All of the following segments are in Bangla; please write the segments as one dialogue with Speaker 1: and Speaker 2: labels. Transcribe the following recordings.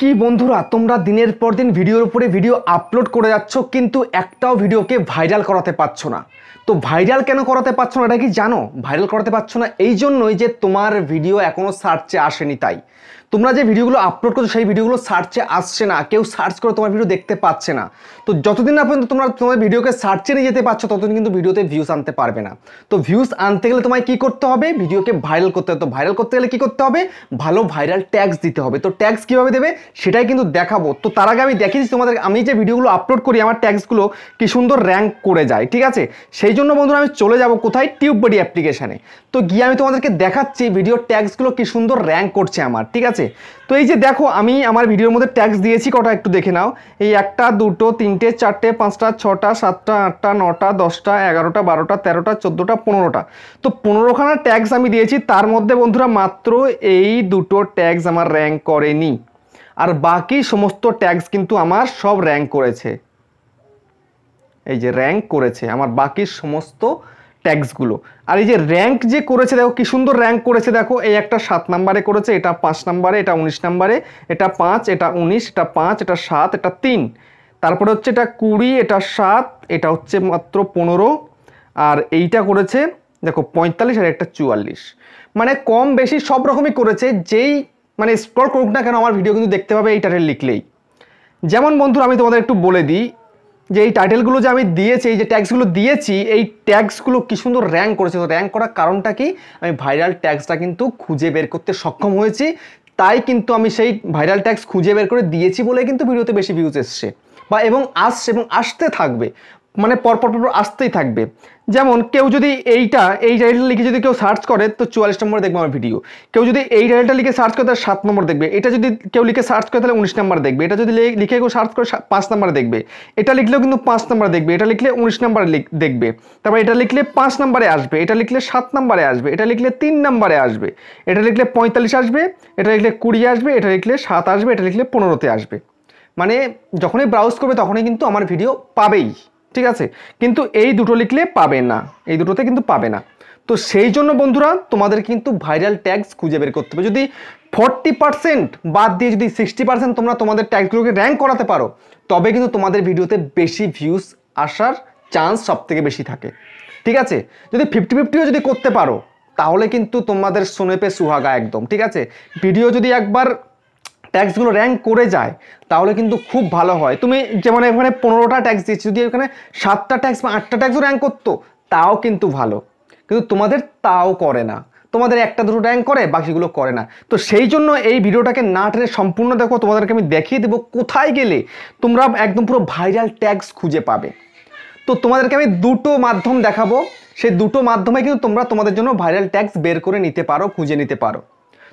Speaker 1: কি বন্ধুরা তোমরা দিনের পর দিন ভিডিওর উপরে ভিডিও আপলোড করে যাচ্ছ কিন্তু একটাও ভিডিওকে ভাইরাল করাতে পারছো না তো ভাইরাল কেন করাতে পারছো না এটা কি জানো ভাইরাল করাতে পারছো না এই জন্যই যে তোমার ভিডিও এখনও সার্চে আসেনি তাই তোমরা যে ভিডিওগুলো আপলোড করছো সেই ভিডিওগুলো সার্চে আসছে না কেউ সার্চ করে তোমার ভিডিও দেখতে পাচ্ছে না তো যতদিন না পর্যন্ত তোমরা তোমার ভিডিওকে সার্চে নিয়ে যেতে পারছো ততদিন কিন্তু ভিডিওতে ভিউস আনতে পারবে না তো ভিউস আনতে গেলে তোমায় কি করতে হবে ভিডিওকে ভাইরাল করতে হবে তো ভাইরাল করতে গেলে কি করতে হবে ভালো ভাইরাল ট্যাক্স দিতে হবে তো ট্যাক্স কীভাবে দেবে সেটাই কিন্তু দেখাবো তো তার আগে আমি দেখিয়েছি তোমাদের আমি যে ভিডিওগুলো আপলোড করি আমার ট্যাক্সগুলো কি সুন্দর র্যাঙ্ক করে যায় ঠিক আছে সেই জন্য বন্ধুরা আমি চলে যাব কোথায় টিউববডি অ্যাপ্লিকেশানে তো গিয়ে আমি তোমাদেরকে দেখাচ্ছি ভিডিও ট্যাক্সগুলো কি সুন্দর র্যাঙ্ক করছে আমার ঠিক আছে তো এই যে দেখো আমি আমার ভিডিওর মধ্যে ট্যাক্স দিয়েছি কটা একটু দেখে নাও এই একটা দুটো তিনটে চারটে পাঁচটা ছটা সাতটা আটটা নটা দশটা এগারোটা বারোটা তেরোটা চোদ্দোটা পনেরোটা তো পনেরোখানা ট্যাক্স আমি দিয়েছি তার মধ্যে বন্ধুরা মাত্র এই দুটো ট্যাক্স আমার র্যাঙ্ক করেনি আর বাকি সমস্ত ট্যাক্স কিন্তু আমার সব র্যাঙ্ক করেছে এই যে র্যাঙ্ক করেছে আমার বাকি সমস্ত ট্যাক্সগুলো আর এই যে র্যাঙ্ক যে করেছে দেখো কি সুন্দর র্যাঙ্ক করেছে দেখো এই একটা সাত নাম্বারে করেছে এটা পাঁচ নাম্বারে এটা উনিশ নাম্বারে এটা পাঁচ এটা উনিশ এটা পাঁচ এটা সাত এটা তিন তারপরে হচ্ছে এটা কুড়ি এটা সাত এটা হচ্ছে মাত্র পনেরো আর এইটা করেছে দেখো পঁয়তাল্লিশ আর একটা চুয়াল্লিশ মানে কম বেশি সব রকমই করেছে যেই মানে স্ক্রল করুক না কেন আমার ভিডিও কিন্তু দেখতে পাবে এই লিখলেই যেমন বন্ধুরা আমি তোমাদের একটু বলে দিই যে এই টাইটেলগুলো যে আমি দিয়েছি এই যে ট্যাক্সগুলো দিয়েছি এই ট্যাক্সগুলো কী সুন্দর র্যাঙ্ক করেছে তো র্যাঙ্ক করার কারণটা কি আমি ভাইরাল ট্যাক্সটা কিন্তু খুঁজে বের করতে সক্ষম হয়েছি তাই কিন্তু আমি সেই ভাইরাল ট্যাক্স খুঁজে বের করে দিয়েছি বলে কিন্তু ভিডিওতে বেশি ভিউজ এসছে বা এবং আসছে এবং আসতে থাকবে মানে পরপর পরপর আসতেই থাকবে যেমন কেউ যদি এইটা এই টাইটেলটা লিখে যদি কেউ সার্চ করে তো চুয়াল্লিশ নম্বর দেখবে আমার ভিডিও কেউ যদি এই টাইটেলটা লিখে সার্চ করে তাহলে সাত নম্বর দেখবে এটা যদি কেউ লিখে সার্চ করে তাহলে উনিশ নম্বর দেখবে এটা যদি লিখে কেউ সার্চ করে পাঁচ নম্বর দেখবে এটা লিখলেও কিন্তু পাঁচ নম্বর দেখবে এটা লিখলে উনিশ নম্বরে দেখবে তারপর এটা লিখলে পাঁচ নম্বরে আসবে এটা লিখলে সাত নম্বরে আসবে এটা লিখলে তিন নম্বরে আসবে এটা লিখলে পঁয়তাল্লিশ আসবে এটা লিখলে কুড়ি আসবে এটা লিখলে সাত আসবে এটা লিখলে পনেরোতে আসবে মানে যখনই ব্রাউজ করবে তখনই কিন্তু আমার ভিডিও পাবেই ঠিক আছে কিন্তু এই দুটো লিখলে পাবে না এই দুটোতে কিন্তু পাবে না তো সেই জন্য বন্ধুরা তোমাদের কিন্তু ভাইরাল ট্যাক্স খুঁজে বের করতে হবে যদি ফর্টি পার্সেন্ট বাদ দিয়ে যদি সিক্সটি পার্সেন্ট তোমরা তোমাদের ট্যাক্সগুলোকে র্যাঙ্ক করাতে পারো তবে কিন্তু তোমাদের ভিডিওতে বেশি ভিউজ আসার চান্স সবথেকে বেশি থাকে ঠিক আছে যদি ফিফটি ফিফটিও যদি করতে পারো তাহলে কিন্তু তোমাদের সোনেপে সুহাগা একদম ঠিক আছে ভিডিও যদি একবার ট্যাক্সগুলো র্যাঙ্ক করে যায় তাহলে কিন্তু খুব ভালো হয় তুমি যেমন মানে এখানে পনেরোটা ট্যাক্স দিচ্ছি যদি এখানে সাতটা ট্যাক্স বা আটটা ট্যাক্সও র্যাঙ্ক করতো তাও কিন্তু ভালো কিন্তু তোমাদের তাও করে না তোমাদের একটা দুটো র্যাঙ্ক করে বাকিগুলো করে না তো সেই জন্য এই ভিডিওটাকে না টেনে সম্পূর্ণ দেখো তোমাদেরকে আমি দেখিয়ে দেবো কোথায় গেলে তোমরা একদম পুরো ভাইরাল ট্যাক্স খুঁজে পাবে তো তোমাদেরকে আমি দুটো মাধ্যম দেখাবো সেই দুটো মাধ্যমে কিন্তু তোমরা তোমাদের জন্য ভাইরাল ট্যাক্স বের করে নিতে পারো খুঁজে নিতে পারো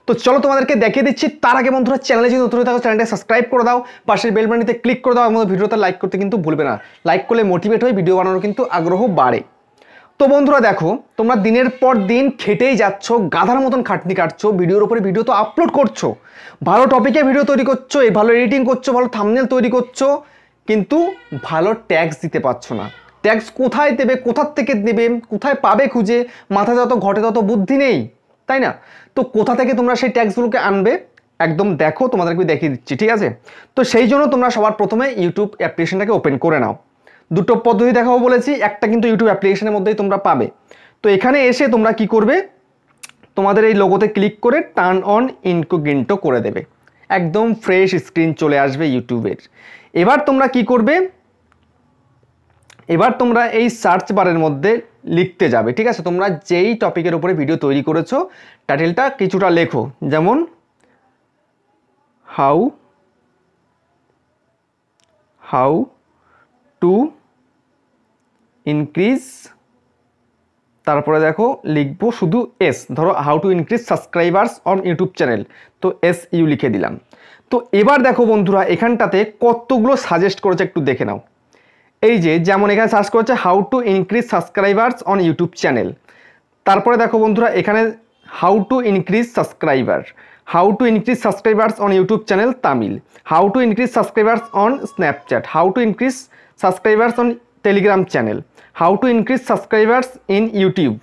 Speaker 1: তো চলো তোমাদেরকে দেখিয়ে দিচ্ছি তার আগে বন্ধুরা চ্যানেলে যদি নতুন থাকো চ্যানেলটা সাবস্ক্রাইব করে দাও পাশের বেলবানিতে ক্লিক করে দাও আমাদের ভিডিওটা লাইক করতে কিন্তু ভুলবে না লাইক করলে মোটিভেট হয়ে ভিডিও বানানোর কিন্তু আগ্রহ বাড়ে তো বন্ধুরা দেখো তোমরা দিনের পর দিন খেটেই যাচ্ছ গাধার মতন খাটনি কাটছো ভিডিওর ওপরে ভিডিও তো আপলোড করছো ভালো টপিকে ভিডিও তৈরি করছো এই ভালো এডিটিং করছো ভালো থামনেল তৈরি করছো কিন্তু ভালো ট্যাক্স দিতে পারছো না ট্যাক্স কোথায় দেবে কোথার থেকে দেবে কোথায় পাবে খুঁজে মাথায় যত ঘটে তত বুদ্ধি নেই তাই না তো কোথা থেকে তোমরা সেই ট্যাক্সগুলোকে আনবে একদম দেখো তোমাদেরকে দেখিয়ে দিচ্ছি ঠিক আছে তো সেই জন্য তোমরা সবার প্রথমে ইউটিউব অ্যাপ্লিকেশনটাকে ওপেন করে নাও দুটো পদ্ধতি দেখাবো বলেছি একটা কিন্তু ইউটিউব অ্যাপ্লিকেশনের মধ্যেই তোমরা পাবে তো এখানে এসে তোমরা কি করবে তোমাদের এই লোগোতে ক্লিক করে টার্ন অন ইনকোগেন্টো করে দেবে একদম ফ্রেশ স্ক্রিন চলে আসবে ইউটিউবের এবার তোমরা কি করবে এবার তোমরা এই সার্চ বারের মধ্যে লিখতে যাবে ঠিক আছে তোমরা যেই টপিকের উপরে ভিডিও তৈরি করেছো টাইটেলটা কিছুটা লেখো যেমন হাউ হাউ টু ইনক্রিজ তারপরে দেখো লিখবো শুধু এস ধরো how to increase subscribers on YouTube channel তো এস ইউ লিখে দিলাম তো এবার দেখো বন্ধুরা এখানটাতে কতগুলো সাজেস্ট করেছে একটু দেখে নাও এই যে যেমন এখানে সার্চ করছে how to increase subscribers on YouTube channel তারপরে দেখো বন্ধুরা এখানে how to increase subscriber how to increase subscribers on YouTube channel Tamil how to increase subscribers on Snapchat how to increase subscribers on Telegram channel how to increase subscribers in YouTube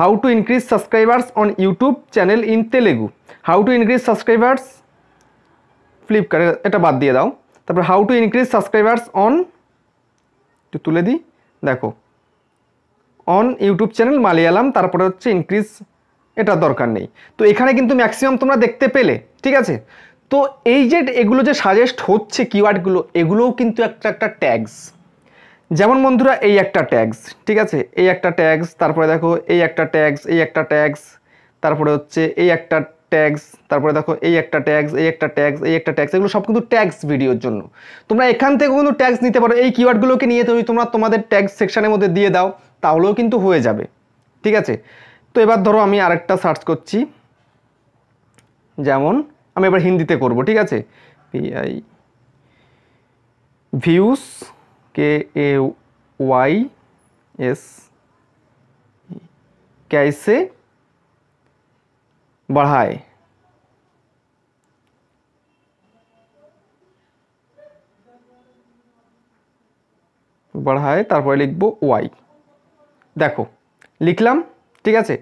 Speaker 1: how to increase subscribers on YouTube channel in Telugu how to increase subscribers Flipkart এটা বাদ দিয়ে দাও তারপর how to increase subscribers on একটু তুলে দিই দেখো অন ইউটিউব চ্যানেল মালিয়ালাম তারপরে হচ্ছে ইনক্রিজ এটা দরকার নেই তো এখানে কিন্তু ম্যাক্সিমাম তোমরা দেখতে পেলে ঠিক আছে তো এই যে এগুলো যে সাজেস্ট হচ্ছে কিওয়ার্ডগুলো এগুলোও কিন্তু একটা একটা ট্যাগস যেমন বন্ধুরা এই একটা ট্যাগস ঠিক আছে এই একটা ট্যাগস তারপরে দেখো এই একটা ট্যাগস এই একটা ট্যাগস তারপরে হচ্ছে এই একটা ট্যাগস তারপরে দেখো এই একটা ট্যাগস এই একটা ট্যাগস এই একটা ট্যাগস এগুলো সব কিন্তু ট্যাগস ভিডিওর জন্য তোমরা এখান থেকে কিন্তু ট্যাগস নিতে পারো এই কিওয়ার্ডগুলোকে নিয়ে তুমি তোমরা তোমাদের ট্যাগস সেকশানের মধ্যে দিয়ে দাও তাহলেও কিন্তু হয়ে যাবে ঠিক আছে তো এবার ধরো আমি আরেকটা সার্চ করছি যেমন আমি এবার হিন্দিতে করব ঠিক আছে পিআই ভিউস কে এ ওয়াই এস ক্যাইসে বাড়ায় বাড়ায় তারপরে লিখব ওয়াই দেখো লিখলাম ঠিক আছে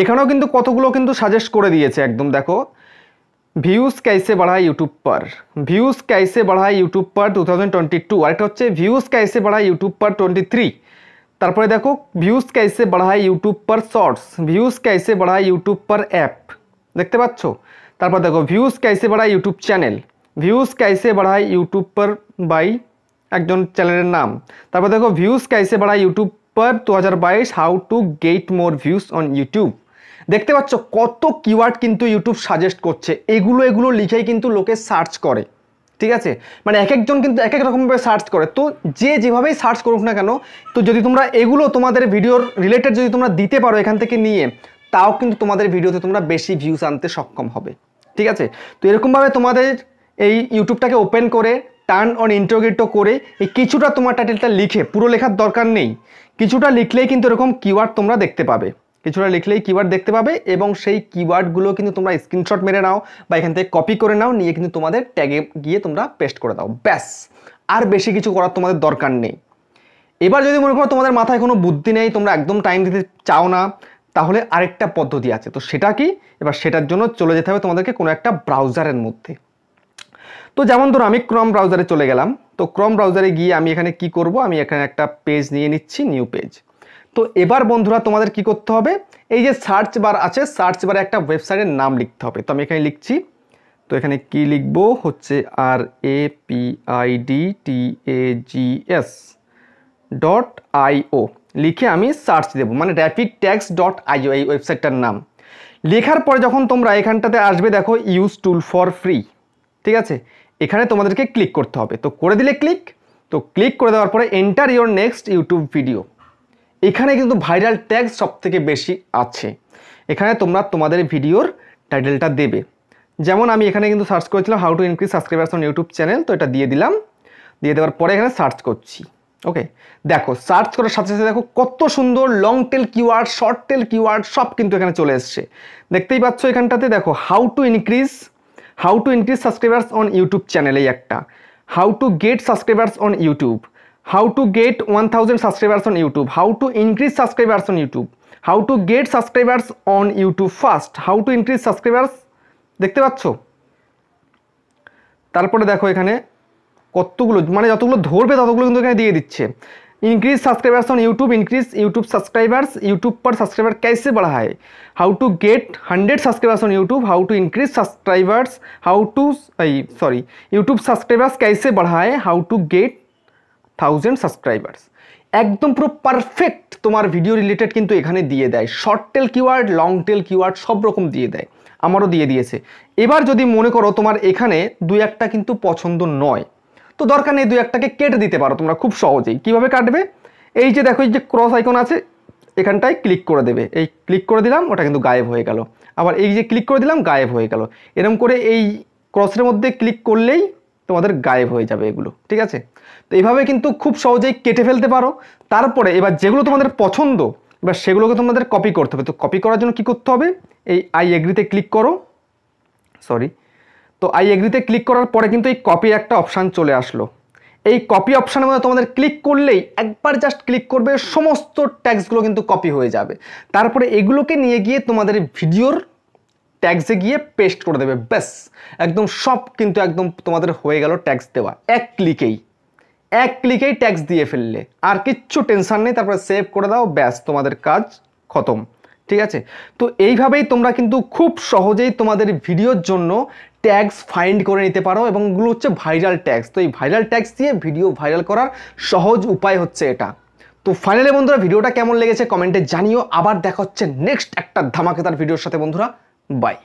Speaker 1: এখানেও কিন্তু কতগুলো কিন্তু সাজেস্ট করে দিয়েছে একদম দেখো ভিউস ক্যাইসে বাড়ায় ইউটিউব পার ভিউস ক্যাইসে বাড়ায় ইউটিউব পার টু থাউজেন্ড টোয়েন্টি টু আরেকটা হচ্ছে ভিউস ক্যাইসে বাড়ায় ইউটিউব পার টোয়েন্টি থ্রি তারপরে দেখো ভিউস ক্যাইসে বাড়ায় ইউটিউব পার শর্টস ভিউস ক্যাইসে বাড়ায় ইউটিউব পার অ্যাপ দেখতে बच्चों তারপর দেখো ভিউজ ক্যাসে বাড়ায় ইউটিউব চ্যানেল ভিউজ কাইসে বাড়ায় ইউটিউব পর বাই একজন চ্যানেলের নাম তারপর দেখো ভিউজ ক্যাসে বাড়ায় ইউটিউব পর দু how to get more views on YouTube দেখতে পাচ্ছ কত কিওয়ার্ড কিন্তু ইউটিউব সাজেস্ট করছে এগুলো এগুলো লিখেই কিন্তু লোকে সার্চ করে ঠিক আছে মানে এক একজন কিন্তু এক এক রকমভাবে সার্চ করে তো যে যেভাবেই সার্চ করুক না কেন তো যদি তোমরা এগুলো তোমাদের ভিডিওর রিলেটেড যদি তোমরা দিতে পারো এখান থেকে নিয়ে তাও কিন্তু তোমাদের ভিডিওতে তোমরা বেশি ভিউজ আনতে সক্ষম হবে ঠিক আছে তো এরকমভাবে তোমাদের এই ইউটিউবটাকে ওপেন করে টার্ন অন ইন্টারোগেটও করে এই কিছুটা তোমার টাইটেলটা লিখে পুরো লেখার দরকার নেই কিছুটা লিখলেই কিন্তু এরকম কিওয়ার্ড তোমরা দেখতে পাবে কিছুটা লিখলেই কিওয়ার্ড দেখতে পাবে এবং সেই কিওয়ার্ডগুলো কিন্তু তোমরা স্ক্রিনশট মেরে নাও বা এখান থেকে কপি করে নাও নিয়ে কিন্তু তোমাদের ট্যাগে গিয়ে তোমরা পেস্ট করে দাও ব্যাস আর বেশি কিছু করার তোমাদের দরকার নেই এবার যদি মনে করো তোমাদের মাথায় কোনো বুদ্ধি নেই তোমরা একদম টাইম দিতে চাও না তাহলে আরেকটা পদ্ধতি আছে তো সেটা কি এবার সেটার জন্য চলে যেতে হবে তোমাদেরকে কোনো একটা ব্রাউজারের মধ্যে তো যেমন ধরো আমি ক্রম ব্রাউজারে চলে গেলাম তো ক্রম ব্রাউজারে গিয়ে আমি এখানে কি করব আমি এখানে একটা পেজ নিয়ে নিচ্ছি নিউ পেজ তো এবার বন্ধুরা তোমাদের কি করতে হবে এই যে সার্চ বার আছে সার্চ বারে একটা ওয়েবসাইটের নাম লিখতে হবে তো আমি এখানে লিখছি তো এখানে কি লিখবো হচ্ছে R A P I D T A G S dot io লিখে আমি সার্চ দেব মানে র্যাপিড ট্যাক্স ডট আইও এই ওয়েবসাইটটার নাম লেখার পরে যখন তোমরা এখানটাতে আসবে দেখো ইউজ টুল ফর ফ্রি ঠিক আছে এখানে তোমাদেরকে ক্লিক করতে হবে তো করে দিলে ক্লিক তো ক্লিক করে দেওয়ার পরে enter your next YouTube video এখানে কিন্তু ভাইরাল ট্যাগ সবথেকে বেশি আছে এখানে তোমরা তোমাদের ভিডিওর টাইটেলটা দেবে যেমন আমি এখানে কিন্তু সার্চ করেছিলাম how to increase subscribers on YouTube channel তো এটা দিয়ে দিলাম দিয়ে দেওয়ার পরে এখানে সার্চ করছি ওকে দেখো সার্চ করার সাথে সাথে দেখো কত সুন্দর long tail keyword short tail keyword সব কিন্তু এখানে চলে এসছে দেখতেই পাচ্ছ এখানটাতে দেখো how to increase how to increase subscribers on YouTube চ্যানেলেই একটা how to get subscribers on YouTube how to get one thousand subscribers on YouTube how to increase subscribers on YouTube how to get subscribers on YouTube first how to increase subscribers দেখতে পাচ্ছ তারপরে দেখো এখানে কতগুলো মানে যতগুলো ধরবে ততগুলো কিন্তু এখানে দিয়ে দিচ্ছে increase subscribers on YouTube increase YouTube subscribers YouTube পর সাবস্ক্রাইবার কেসে বাড়া হয় how to get hundred subscribers on YouTube how to increase subscribers how to এই সরি ইউটিউব সাবস্ক্রাইবার্স কেসে বাড়া হয় how to get thousand subscribers একদম পুরো পারফেক্ট তোমার ভিডিও রিলেটেড কিন্তু এখানে দিয়ে দেয় short tail keyword long tail keyword সব রকম দিয়ে দেয় আমারও দিয়ে দিয়েছে এবার যদি মনে করো তোমার এখানে দু একটা কিন্তু পছন্দ নয় তো দরকার নেই দুই একটাকে কেটে দিতে পারো তোমরা খুব সহজেই কিভাবে কাটবে এই যে দেখো এই যে ক্রস আইকন আছে এখানটায় ক্লিক করে দেবে এই ক্লিক করে দিলাম ওটা কিন্তু গায়েব হয়ে গেল আবার এই যে ক্লিক করে দিলাম গায়েব হয়ে গেল এরকম করে এই ক্রসের মধ্যে ক্লিক করলেই তোমাদের গায়েব হয়ে যাবে এগুলো ঠিক আছে তো এইভাবে কিন্তু খুব সহজেই কেটে ফেলতে পারো তারপরে এবার যেগুলো তোমাদের পছন্দ এবার সেগুলোকে তোমাদের কপি করতে হবে তো কপি করার জন্য কি করতে হবে এই আই এগ্রিতে ক্লিক করো সরি তো আই এগ্রিতে ক্লিক করার পরে কিন্তু এই কপির একটা অপশান চলে আসলো এই কপি অপশানের মধ্যে তোমাদের ক্লিক করলেই একবার জাস্ট ক্লিক করবে সমস্ত ট্যাক্সগুলো কিন্তু কপি হয়ে যাবে তারপরে এগুলোকে নিয়ে গিয়ে তোমাদের ভিডিওর ট্যাক্সে গিয়ে পেস্ট করে দেবে ব্যাস একদম সব কিন্তু একদম তোমাদের হয়ে গেল ট্যাক্স দেওয়া এক ক্লিকেই এক ক্লিকেই ট্যাক্স দিয়ে ফেললে আর কিচ্ছু টেনশান নেই তারপরে সেভ করে দাও ব্যাস তোমাদের কাজ খতম ঠিক আছে তো এইভাবেই তোমরা কিন্তু খুব সহজেই তোমাদের ভিডিওর জন্য ট্যাগস ফাইন্ড করে নিতে পারো এবং এগুলো হচ্ছে ভাইরাল ট্যাগস তো এই ভাইরাল ট্যাগস দিয়ে ভিডিও ভাইরাল করার সহজ উপায় হচ্ছে এটা তো ফাইনালি বন্ধুরা ভিডিওটা কেমন লেগেছে কমেন্টে জানিও আবার দেখা হচ্ছে নেক্সট একটা ধামাকেদার ভিডিওর সাথে বন্ধুরা বাই